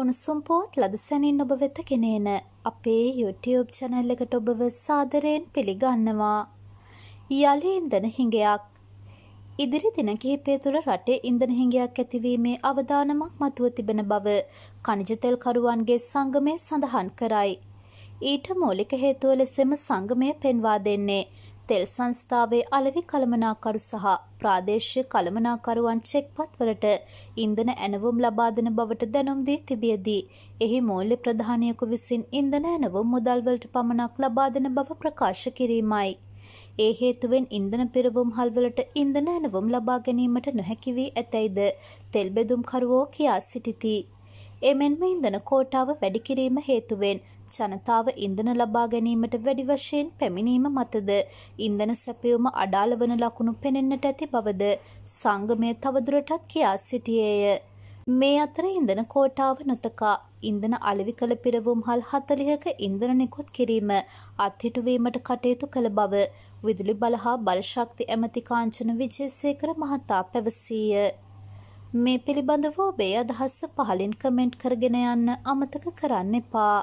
උණුසුම් පෝත් ලදසැනින් ඔබ වෙත ගෙනේන අපේ YouTube channel එකට ඔබව සාදරයෙන් පිළිගන්නවා. යලි ඉන්ධන හිඟයක් ඉදිරි දින කිහිපය තුළ රටේ ඉන්ධන හිඟයක් ඇතිවීමේ අවදානමක් මතුව තිබෙන බව කනිජ තෙල් කරුවන්ගේ සංගමය සඳහන් කරයි. ඊට මූලික හේතුව ලෙසම සංගමය පෙන්වා දෙන්නේ තෙල් සංස්ථාවේ අලෙවි කළමනාකරු සහ ප්‍රාදේශීය කළමනාකරුවන් චෙක්පත්වලට ඉන්ධන ඇනවුම් ලබා දෙන බවට දැනුම් දී තිබියදී එහි මූල්‍ය ප්‍රධානියකු විසින් ඉන්ධන ඇනවුම් මුදල්වලට පමණක් ලබා දෙන බව ප්‍රකාශ කිරීමයි. ඒ හේතුවෙන් ඉන්ධන පිරවුම් හල්වලට ඉන්ධන ඇනවුම් ලබා ගැනීමට නොහැකි වී ඇතැයිද තෙල් බෙදුම්කරුවෝ කියා සිටිති. එමෙන්ම ඉන්ධන කෝටාව වැඩි කිරීම හේතුවෙන් ජනතාව ඉන්ධන ලබා ගැනීමට වැඩි වශයෙන් පැමිණීම මතද ඉන්ධන සැපයුම අඩාල වන ලකුණු පෙනෙන්නට ඇති බවද සංගමය තවදුරටත් කියා සිටියේය. මේ අතර ඉන්ධන කෝටාව නොතකා ඉන්ධන අලෙවි කළ පිරවුම් හල් හතලිහක ඉන්ධන නිකුත් කිරීම අත්හිටුවීමට කටයුතු කළ බව විදුලි බලහා බලශක්ති ඇමති කාංචන විජේසේකර මහතා පැවසීය. මේ පිළිබඳව ඔබේ අදහස් පහලින් කමෙන්ට් කරගෙන යන්න අමතක කරන්න එපා.